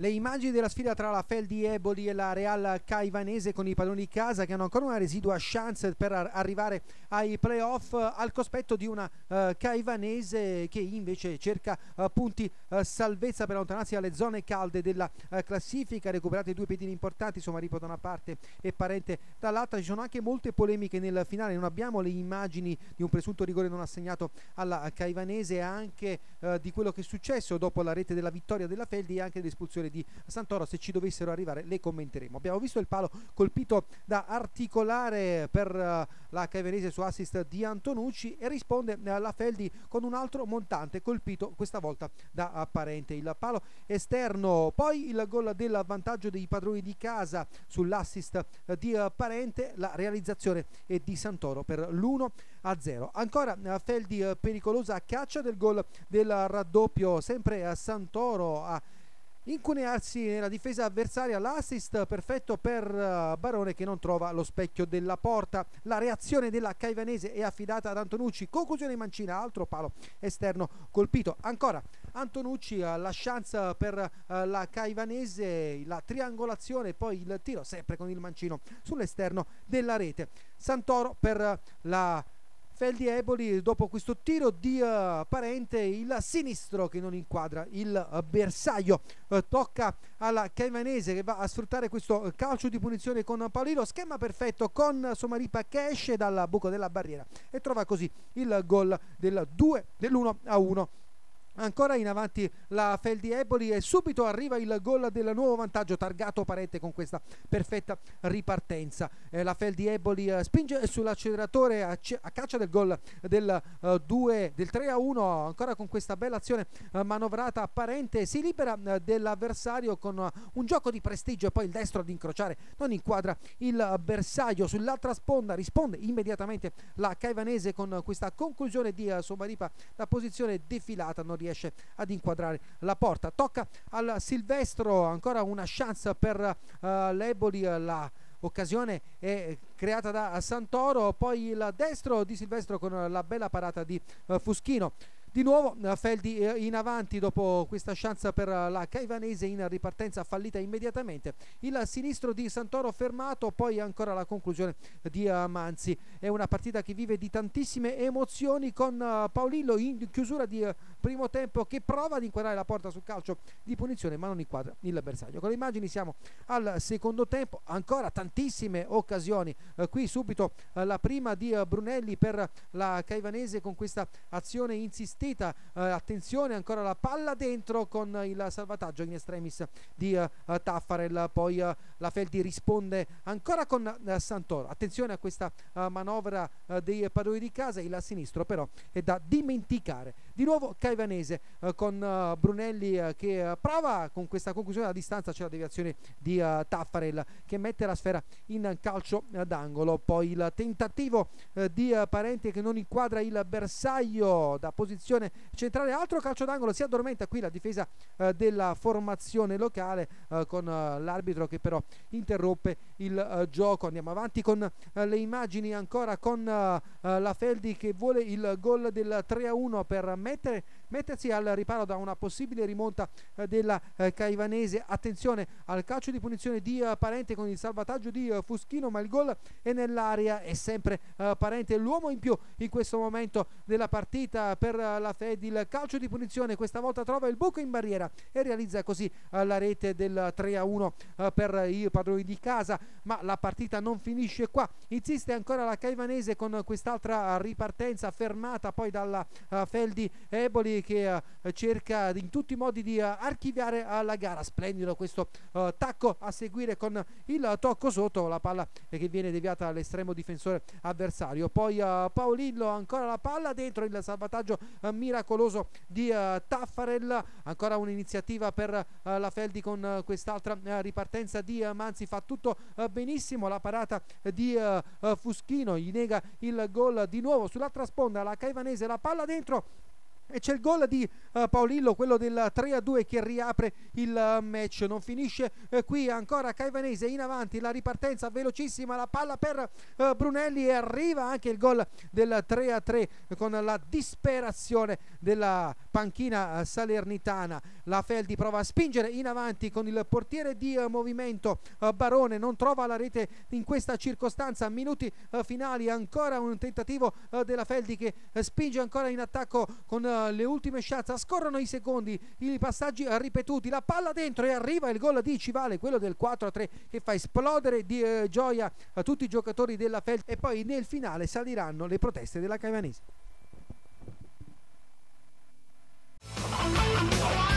Le immagini della sfida tra la Fel di Eboli e la Real Caivanese con i padroni di casa che hanno ancora una residua chance per arrivare ai playoff al cospetto di una uh, Caivanese che invece cerca uh, punti uh, salvezza per allontanarsi dalle zone calde della classifica, recuperate due pedini importanti, insomma Ripo da una parte e Parente dall'altra, ci sono anche molte polemiche nel finale, non abbiamo le immagini di un presunto rigore non assegnato alla Caivanese anche di quello che è successo dopo la rete della vittoria della Feldi e anche l'espulsione parole di Santoro se ci dovessero arrivare le commenteremo. Abbiamo visto il palo colpito da articolare per eh, la Cavenese su assist di Antonucci e risponde eh, la Feldi con un altro montante colpito questa volta da apparente eh, il palo esterno. Poi il gol dell'avvantaggio dei padroni di casa sull'assist di Parente, la realizzazione è di Santoro per l'1 a 0. Ancora Feldi pericolosa caccia del gol del raddoppio, sempre a Santoro a incunearsi nella difesa avversaria l'assist perfetto per eh, Barone che non trova lo specchio della porta la reazione della Caivanese è affidata ad Antonucci conclusione in Mancina altro palo esterno colpito ancora Antonucci eh, la chance per eh, la Caivanese la triangolazione poi il tiro sempre con il mancino sull'esterno della rete Santoro per la Feldi Eboli dopo questo tiro di uh, Parente il sinistro che non inquadra il uh, bersaglio uh, tocca alla Caimanese che va a sfruttare questo calcio di punizione con Paolino schema perfetto con Somaripa che esce dal buco della barriera e trova così il gol del 2 dell'1 a 1 Ancora in avanti la Feldi Eboli e subito arriva il gol del nuovo vantaggio targato Parente con questa perfetta ripartenza. Eh, la Feldi Eboli eh, spinge sull'acceleratore a, a, caccia del gol del, eh, 2, del 3 a 1 ancora con questa bella azione eh, manovrata a Parente. Si libera eh, dell'avversario con eh, un gioco di prestigio e poi il destro ad incrociare non inquadra il bersaglio. Sull'altra sponda risponde immediatamente la Caivanese con questa conclusione di Somaripa la posizione defilata. Non riesce riesce ad inquadrare la porta. Tocca al Silvestro, ancora una chance per eh, l'Eboli, la occasione è creata da Santoro, poi il destro di Silvestro con la bella parata di eh, Fuschino. Di nuovo eh, Feldi in avanti dopo questa chance per la Caivanese in ripartenza fallita immediatamente. Il sinistro di Santoro fermato, poi ancora la conclusione di Manzi. È una partita che vive di tantissime emozioni con Paolillo in chiusura di primo tempo che prova ad inquadrare la porta sul calcio di punizione ma non inquadra il bersaglio. Con le immagini siamo al secondo tempo, ancora tantissime occasioni, eh, qui subito eh, la prima di eh, Brunelli per la Caivanese con questa azione insistita, eh, attenzione ancora la palla dentro con il salvataggio in estremis di eh, Taffarel, poi eh, la Feldi risponde ancora con eh, Santoro attenzione a questa eh, manovra eh, dei padroni di casa il sinistro però è da dimenticare di nuovo Caivanese con Brunelli che prova con questa conclusione a distanza c'è la deviazione di Taffarel che mette la sfera in calcio d'angolo poi il tentativo di Parente che non inquadra il bersaglio da posizione centrale altro calcio d'angolo si addormenta qui la difesa della formazione locale con l'arbitro che però interrompe il eh, gioco. Andiamo avanti con eh, le immagini ancora con eh, la Feldi che vuole il gol del 3-1 a per mettere, mettersi al riparo da una possibile rimonta della Caivanese. Attenzione al calcio di punizione di Parente con il salvataggio di Fuschino, ma il gol è nell'aria è sempre Parente l'uomo in più in questo momento della partita per la Fed. Il calcio di punizione questa volta trova il buco in barriera e realizza così la rete del 3-1 a per il i padroni di casa, ma la partita non finisce qua. Insiste ancora la Caivanese con quest'altra ripartenza fermata poi dalla uh, eh, Feldi Eboli che uh, cerca in tutti i modi di uh, archiviare la gara. Splendido questo tacco a seguire con il tocco sotto, la palla che viene deviata all'estremo difensore avversario. Poi Paolillo ancora la palla dentro il salvataggio miracoloso di Taffarella, ancora un'iniziativa per la Feldi con quest'altra ripartenza di eh, Manzi fa tutto eh, benissimo la parata eh, di eh, Fuschino gli nega il gol di nuovo sull'altra sponda la Caivanese la palla dentro e c'è il gol di uh, Paolillo, quello del 3-2 a che riapre il uh, match. Non finisce uh, qui ancora Caivanese in avanti, la ripartenza velocissima, la palla per Brunelli e arriva anche il gol del 3-3 a con la disperazione della panchina salernitana. La Feldi prova a spingere in avanti con il portiere di movimento Barone, non trova la rete in questa circostanza. Minuti finali, ancora un tentativo della Feldi che spinge ancora in attacco con eh, le ultime chance, scorrono i secondi, i passaggi ripetuti, la palla dentro e arriva il gol di Civale, quello del 4-3 che fa esplodere di uh, gioia a eh, tutti i giocatori della Felt e poi nel finale saliranno le proteste della Caimanese.